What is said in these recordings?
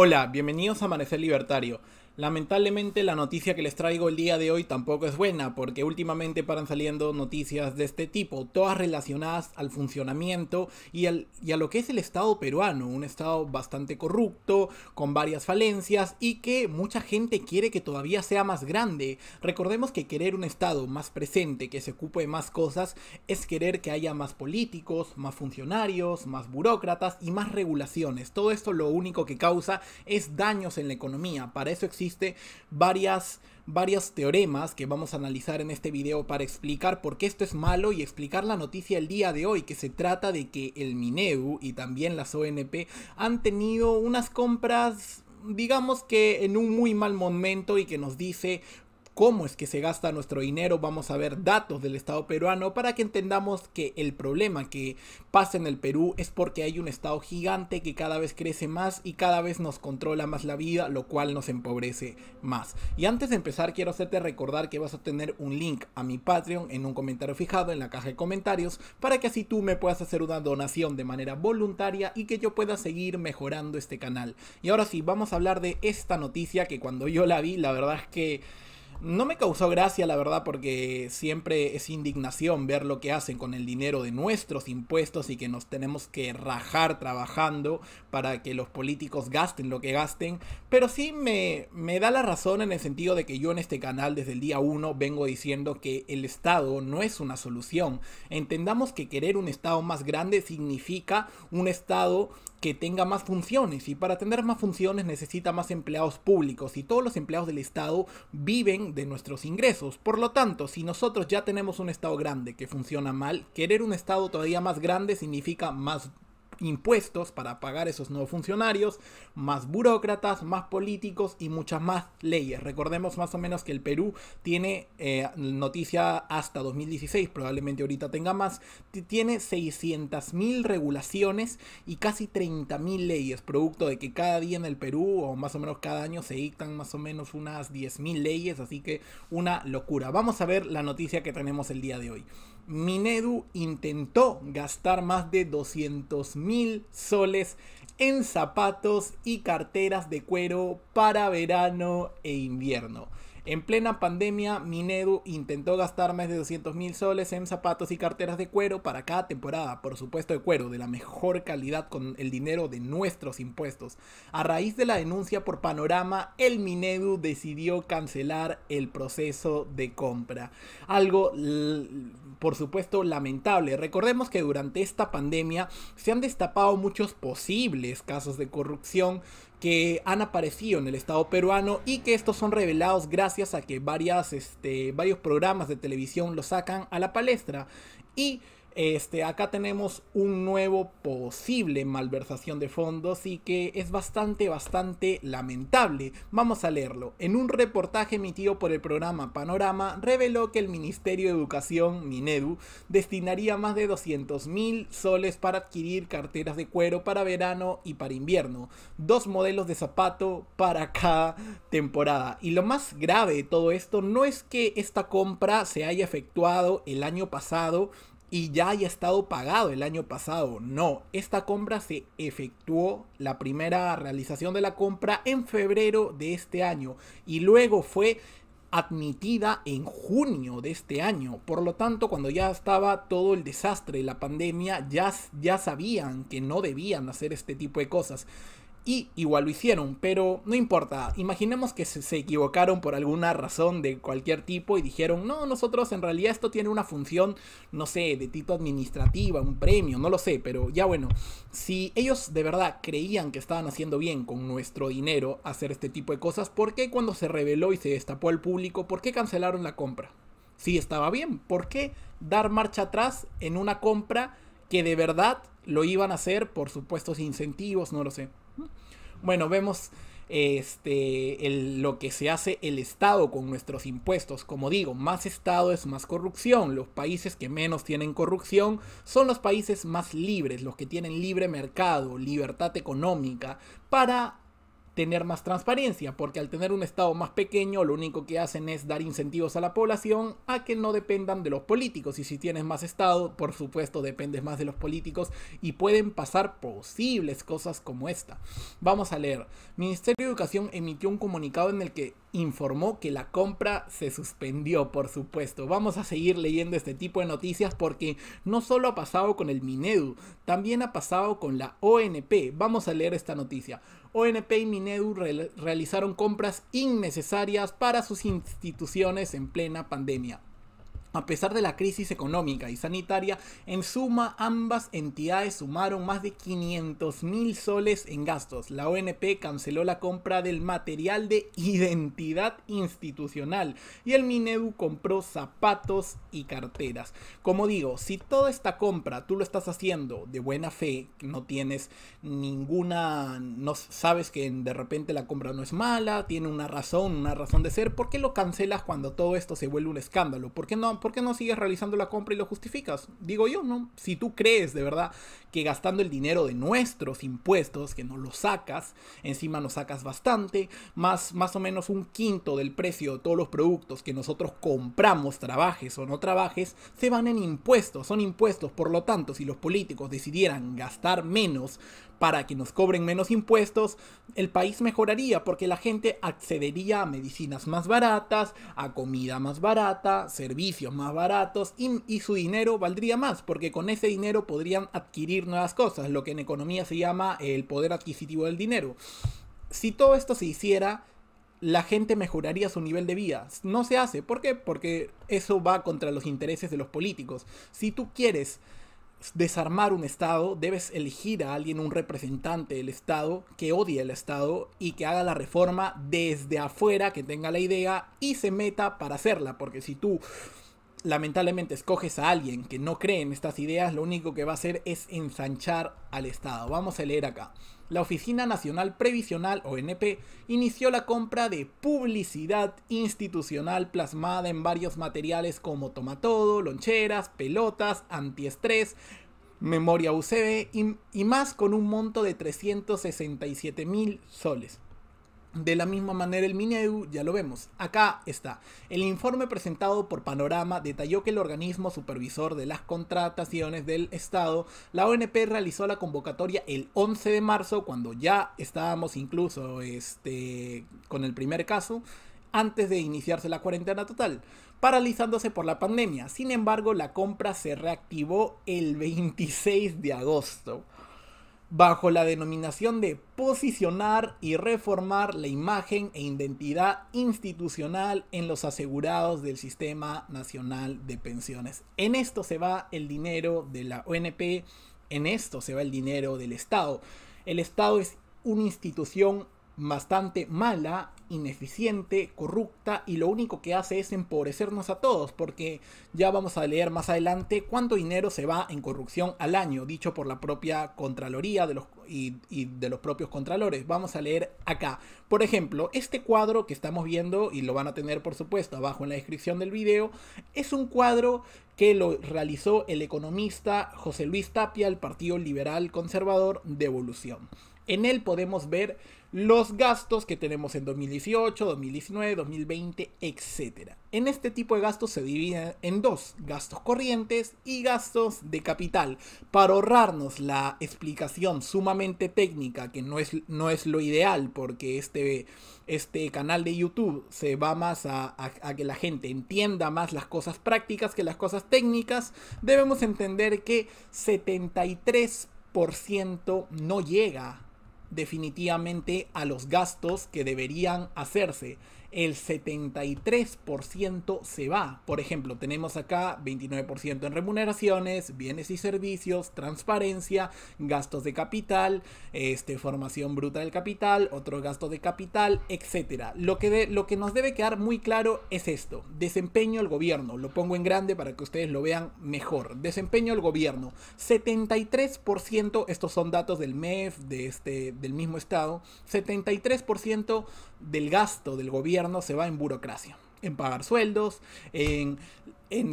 Hola, bienvenidos a Amanecer Libertario. Lamentablemente la noticia que les traigo el día de hoy tampoco es buena, porque últimamente paran saliendo noticias de este tipo, todas relacionadas al funcionamiento y, al, y a lo que es el Estado peruano, un Estado bastante corrupto, con varias falencias y que mucha gente quiere que todavía sea más grande. Recordemos que querer un Estado más presente, que se ocupe de más cosas, es querer que haya más políticos, más funcionarios, más burócratas y más regulaciones. Todo esto lo único que causa es daños en la economía, para eso existe varias varios teoremas que vamos a analizar en este video para explicar por qué esto es malo y explicar la noticia el día de hoy, que se trata de que el Mineu y también las ONP han tenido unas compras digamos que en un muy mal momento y que nos dice cómo es que se gasta nuestro dinero, vamos a ver datos del Estado peruano para que entendamos que el problema que pasa en el Perú es porque hay un Estado gigante que cada vez crece más y cada vez nos controla más la vida, lo cual nos empobrece más. Y antes de empezar, quiero hacerte recordar que vas a tener un link a mi Patreon en un comentario fijado en la caja de comentarios para que así tú me puedas hacer una donación de manera voluntaria y que yo pueda seguir mejorando este canal. Y ahora sí, vamos a hablar de esta noticia que cuando yo la vi, la verdad es que no me causó gracia, la verdad, porque siempre es indignación ver lo que hacen con el dinero de nuestros impuestos y que nos tenemos que rajar trabajando para que los políticos gasten lo que gasten. Pero sí me, da la razón en el sentido de que yo en este canal desde el día 1 vengo diciendo que el Estado no es una solución. Entendamos que querer un Estado más grande significa un Estado que tenga más funciones y para tener más funciones necesita más empleados públicos y todos los empleados del Estado viven de nuestros ingresos. Por lo tanto, si nosotros ya tenemos un Estado grande que funciona mal, querer un Estado todavía más grande significa más impuestos para pagar esos nuevos funcionarios, más burócratas, más políticos y muchas más leyes. Recordemos más o menos que el Perú tiene eh, noticia hasta 2016, probablemente ahorita tenga más, tiene 600.000 regulaciones y casi 30.000 leyes, producto de que cada día en el Perú o más o menos cada año se dictan más o menos unas 10.000 leyes, así que una locura. Vamos a ver la noticia que tenemos el día de hoy. Minedu intentó gastar más de 200 mil soles en zapatos y carteras de cuero para verano e invierno. En plena pandemia, Minedu intentó gastar más de 200 mil soles en zapatos y carteras de cuero para cada temporada, por supuesto de cuero, de la mejor calidad con el dinero de nuestros impuestos. A raíz de la denuncia por Panorama, el Minedu decidió cancelar el proceso de compra. Algo por supuesto lamentable. Recordemos que durante esta pandemia se han destapado muchos posibles casos de corrupción que han aparecido en el Estado peruano y que estos son revelados gracias a que varias, este, varios programas de televisión los sacan a la palestra. Y este, acá tenemos un nuevo posible malversación de fondos y que es bastante, bastante lamentable. Vamos a leerlo. En un reportaje emitido por el programa Panorama, reveló que el Ministerio de Educación, Minedu, destinaría más de 200 mil soles para adquirir carteras de cuero para verano y para invierno, dos modelos de zapato para cada temporada. Y lo más grave de todo esto no es que esta compra se haya efectuado el año pasado y ya haya estado pagado el año pasado. No, esta compra se efectuó, la primera realización de la compra en febrero de este año y luego fue admitida en junio de este año. Por lo tanto, cuando ya estaba todo el desastre, la pandemia, ya, ya sabían que no debían hacer este tipo de cosas y igual lo hicieron, pero no importa, imaginemos que se, equivocaron por alguna razón de cualquier tipo y dijeron, no, nosotros en realidad esto tiene una función, no sé, de tipo administrativa, un premio, no lo sé, pero ya bueno, si ellos de verdad creían que estaban haciendo bien con nuestro dinero hacer este tipo de cosas, ¿por qué cuando se reveló y se destapó al público, por qué cancelaron la compra? Si estaba bien, ¿por qué dar marcha atrás en una compra que de verdad lo iban a hacer por supuestos incentivos, no lo sé? Bueno, vemos este, lo que se hace el Estado con nuestros impuestos. Como digo, más Estado es más corrupción. Los países que menos tienen corrupción son los países más libres, los que tienen libre mercado, libertad económica, para tener más transparencia, porque al tener un Estado más pequeño lo único que hacen es dar incentivos a la población a que no dependan de los políticos. Y si tienes más Estado, por supuesto dependes más de los políticos y pueden pasar posibles cosas como esta. Vamos a leer. Ministerio de Educación emitió un comunicado en el que informó que la compra se suspendió, por supuesto. Vamos a seguir leyendo este tipo de noticias porque no solo ha pasado con el Minedu, también ha pasado con la ONP. Vamos a leer esta noticia. ONP y Minedu realizaron compras innecesarias para sus instituciones en plena pandemia. A pesar de la crisis económica y sanitaria, en suma ambas entidades sumaron más de 500 mil soles en gastos. La ONP canceló la compra del material de identidad institucional y el Minedu compró zapatos y carteras. Como digo, si toda esta compra tú lo estás haciendo de buena fe, no tienes ninguna, no sabes que de repente la compra no es mala, tiene una razón, una razón de ser, ¿por qué lo cancelas cuando todo esto se vuelve un escándalo? ¿Por qué no ¿por qué no sigues realizando la compra y lo justificas? Digo yo, ¿no? Si tú crees de verdad que gastando el dinero de nuestros impuestos, que no lo sacas, encima nos sacas bastante, más, más o menos un quinto del precio de todos los productos que nosotros compramos, trabajes o no trabajes, se van en impuestos, son impuestos. Por lo tanto, si los políticos decidieran gastar menos, para que nos cobren menos impuestos, el país mejoraría porque la gente accedería a medicinas más baratas, a comida más barata, servicios más baratos y, su dinero valdría más porque con ese dinero podrían adquirir nuevas cosas, lo que en economía se llama el poder adquisitivo del dinero. Si todo esto se hiciera, la gente mejoraría su nivel de vida. No se hace. ¿Por qué? Porque eso va contra los intereses de los políticos. Si tú quieres desarmar un Estado, debes elegir a alguien, un representante del Estado, que odie el Estado y que haga la reforma desde afuera, que tenga la idea y se meta para hacerla. Porque si tú lamentablemente escoges a alguien que no cree en estas ideas, lo único que va a hacer es ensanchar al Estado. Vamos a leer acá la Oficina Nacional Previsional, ONP, inició la compra de publicidad institucional plasmada en varios materiales como tomatodo, loncheras, pelotas, antiestrés, memoria UCB y, y más con un monto de 367 mil soles. De la misma manera, el Minedu, ya lo vemos, acá está. El informe presentado por Panorama detalló que el organismo supervisor de las contrataciones del Estado, la ONP, realizó la convocatoria el 11 de marzo, cuando ya estábamos incluso este, con el primer caso, antes de iniciarse la cuarentena total, paralizándose por la pandemia. Sin embargo, la compra se reactivó el 26 de agosto bajo la denominación de posicionar y reformar la imagen e identidad institucional en los asegurados del Sistema Nacional de Pensiones. En esto se va el dinero de la ONP, en esto se va el dinero del Estado. El Estado es una institución bastante mala, ineficiente, corrupta y lo único que hace es empobrecernos a todos porque ya vamos a leer más adelante cuánto dinero se va en corrupción al año, dicho por la propia Contraloría de los, y de los propios Contralores. Vamos a leer acá. Por ejemplo, este cuadro que estamos viendo y lo van a tener por supuesto abajo en la descripción del video es un cuadro que lo realizó el economista José Luis Tapia, el Partido Liberal Conservador de Evolución. En él podemos ver los gastos que tenemos en 2018, 2019, 2020, etc. En este tipo de gastos se dividen en dos, gastos corrientes y gastos de capital. Para ahorrarnos la explicación sumamente técnica, que no es, no es lo ideal porque este, este, canal de YouTube se va más a que la gente entienda más las cosas prácticas que las cosas técnicas, debemos entender que 73% no llega definitivamente a los gastos que deberían hacerse el 73% se va. Por ejemplo, tenemos acá 29% en remuneraciones, bienes y servicios, transparencia, gastos de capital, este, formación bruta del capital, otro gasto de capital, etc. Lo que, lo que nos debe quedar muy claro es esto. Desempeño el gobierno. Lo pongo en grande para que ustedes lo vean mejor. Desempeño el gobierno. 73%, estos son datos del MEF, de este, del mismo estado, 73% del gasto del gobierno se va en burocracia, en pagar sueldos, en,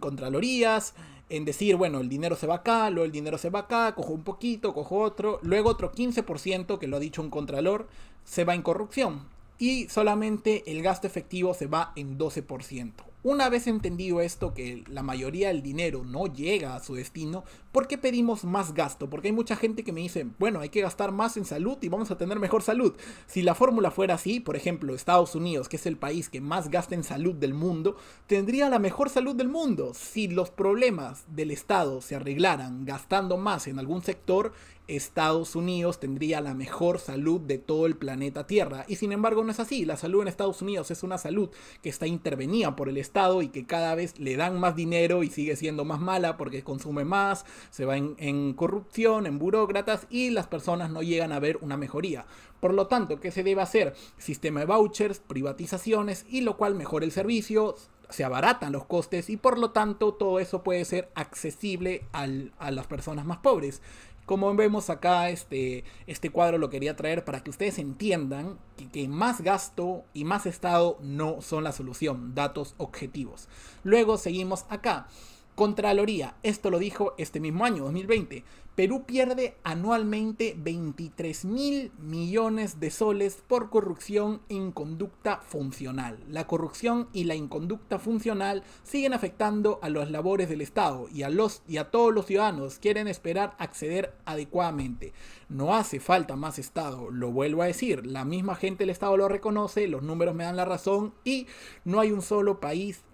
contralorías, en decir, bueno, el dinero se va acá, luego el dinero se va acá, cojo un poquito, cojo otro, luego otro 15%, que lo ha dicho un contralor, se va en corrupción. Y solamente el gasto efectivo se va en 12%. Una vez entendido esto, que la mayoría del dinero no llega a su destino, ¿Por qué pedimos más gasto? Porque hay mucha gente que me dice, bueno, hay que gastar más en salud y vamos a tener mejor salud. Si la fórmula fuera así, por ejemplo, Estados Unidos, que es el país que más gasta en salud del mundo, tendría la mejor salud del mundo. Si los problemas del Estado se arreglaran gastando más en algún sector, Estados Unidos tendría la mejor salud de todo el planeta Tierra. Y sin embargo no es así. La salud en Estados Unidos es una salud que está intervenida por el Estado y que cada vez le dan más dinero y sigue siendo más mala porque consume más, se va en, corrupción, en burócratas y las personas no llegan a ver una mejoría. Por lo tanto, ¿qué se debe hacer? Sistema de vouchers, privatizaciones y lo cual mejora el servicio, se abaratan los costes y por lo tanto todo eso puede ser accesible a las personas más pobres. Como vemos acá, este, este cuadro lo quería traer para que ustedes entiendan que, más gasto y más Estado no son la solución, datos objetivos. Luego seguimos acá. Contraloría, esto lo dijo este mismo año, 2020. Perú pierde anualmente 23 mil millones de soles por corrupción e inconducta funcional. La corrupción y la inconducta funcional siguen afectando a las labores del Estado y a, los, y a todos los ciudadanos quieren esperar acceder adecuadamente. No hace falta más Estado, lo vuelvo a decir. La misma gente del Estado lo reconoce, los números me dan la razón y no hay un solo país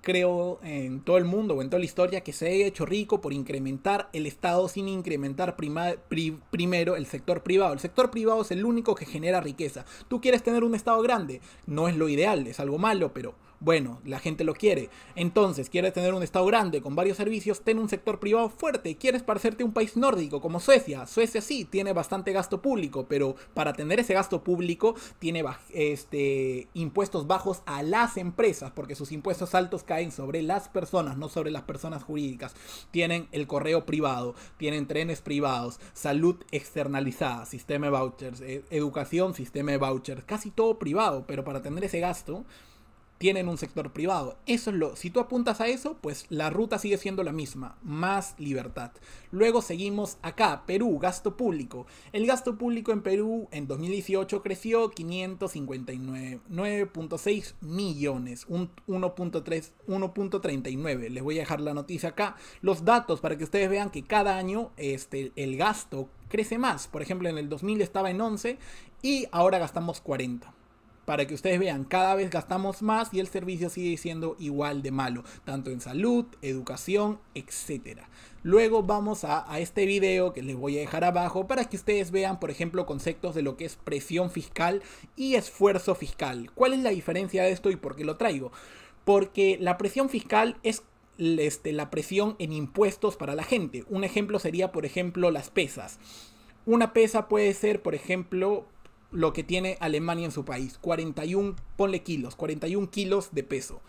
creo, en todo el mundo o en toda la historia que se haya hecho rico por incrementar el Estado sin incrementar primero el sector privado. El sector privado es el único que genera riqueza. Tú quieres tener un Estado grande, no es lo ideal, es algo malo, pero bueno, la gente lo quiere. Entonces, ¿quieres tener un estado grande con varios servicios? tiene un sector privado fuerte. ¿Quieres parecerte un país nórdico como Suecia? Suecia sí, tiene bastante gasto público, pero para tener ese gasto público tiene este, impuestos bajos a las empresas, porque sus impuestos altos caen sobre las personas, no sobre las personas jurídicas. Tienen el correo privado, tienen trenes privados, salud externalizada, sistema de vouchers, e-, educación, sistema de vouchers, casi todo privado, pero para tener ese gasto tienen un sector privado. Eso es lo. Si tú apuntas a eso, pues la ruta sigue siendo la misma. Más libertad. Luego seguimos acá, Perú, gasto público. El gasto público en Perú en 2018 creció 559.6 millones, un 1.39. Les voy a dejar la noticia acá. Los datos para que ustedes vean que cada año este, el gasto crece más. Por ejemplo, en el 2000 estaba en 11 y ahora gastamos 40 para que ustedes vean, cada vez gastamos más y el servicio sigue siendo igual de malo, tanto en salud, educación, etc. Luego vamos a, este video que les voy a dejar abajo para que ustedes vean, por ejemplo, conceptos de lo que es presión fiscal y esfuerzo fiscal. ¿Cuál es la diferencia de esto y por qué lo traigo? Porque la presión fiscal es este, la presión en impuestos para la gente. Un ejemplo sería, por ejemplo, las pesas. Una pesa puede ser, por ejemplo, lo que tiene Alemania en su país. 41, ponle kilos, 41 kilos de peso.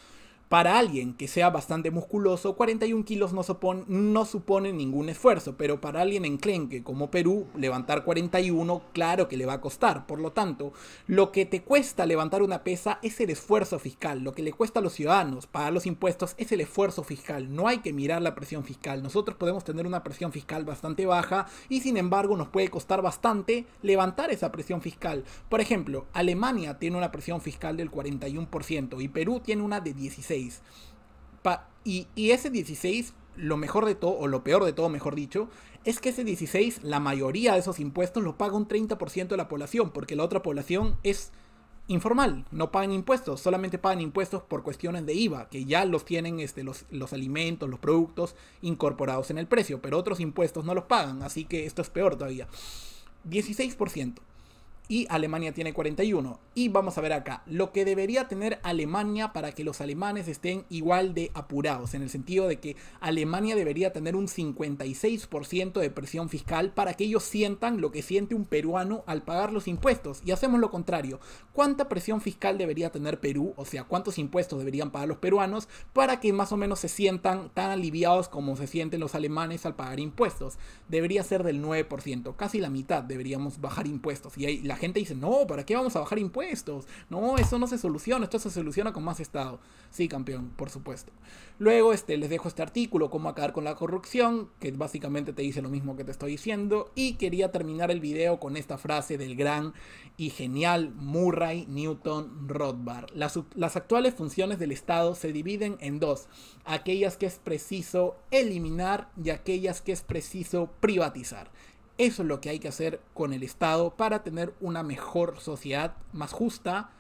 Para alguien que sea bastante musculoso, 41 kilos no, supone, ningún esfuerzo, pero para alguien enclenque como Perú, levantar 41 claro que le va a costar. Por lo tanto, lo que te cuesta levantar una pesa es el esfuerzo fiscal, lo que le cuesta a los ciudadanos pagar los impuestos es el esfuerzo fiscal, no hay que mirar la presión fiscal. Nosotros podemos tener una presión fiscal bastante baja y sin embargo nos puede costar bastante levantar esa presión fiscal. Por ejemplo, Alemania tiene una presión fiscal del 41% y Perú tiene una de 16% y, ese 16, lo mejor de todo, o lo peor de todo, mejor dicho, es que ese 16, la mayoría de esos impuestos los paga un 30% de la población, porque la otra población es informal, no pagan impuestos, solamente pagan impuestos por cuestiones de IVA, que ya los tienen este, los, los, alimentos, los productos incorporados en el precio, pero otros impuestos no los pagan, así que esto es peor todavía. 16% y Alemania tiene 41. Y vamos a ver acá, lo que debería tener Alemania para que los alemanes estén igual de apurados, en el sentido de que Alemania debería tener un 56% de presión fiscal para que ellos sientan lo que siente un peruano al pagar los impuestos. Y hacemos lo contrario, ¿cuánta presión fiscal debería tener Perú? O sea, ¿cuántos impuestos deberían pagar los peruanos para que más o menos se sientan tan aliviados como se sienten los alemanes al pagar impuestos? Debería ser del 9%, casi la mitad deberíamos bajar impuestos. Y ahí la gente dice, no, ¿para qué vamos a bajar impuestos? No, eso no se soluciona, esto se soluciona con más Estado. Sí, campeón, por supuesto. Luego este, les dejo este artículo, cómo acabar con la corrupción, que básicamente te dice lo mismo que te estoy diciendo. Y quería terminar el video con esta frase del gran y genial Murray Newton Rothbard. Las, las actuales funciones del Estado se dividen en dos, aquellas que es preciso eliminar y aquellas que es preciso privatizar. Eso es lo que hay que hacer con el Estado para tener una mejor sociedad, más justa,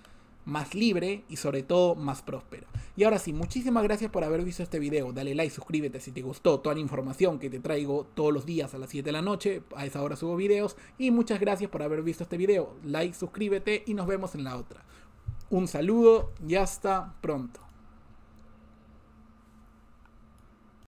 más libre y sobre todo más próspera. Y ahora sí, muchísimas gracias por haber visto este video. Dale like, suscríbete si te gustó toda la información que te traigo todos los días a las 7 de la noche. A esa hora subo videos. Y muchas gracias por haber visto este video. Like, suscríbete y nos vemos en la otra. Un saludo y hasta pronto.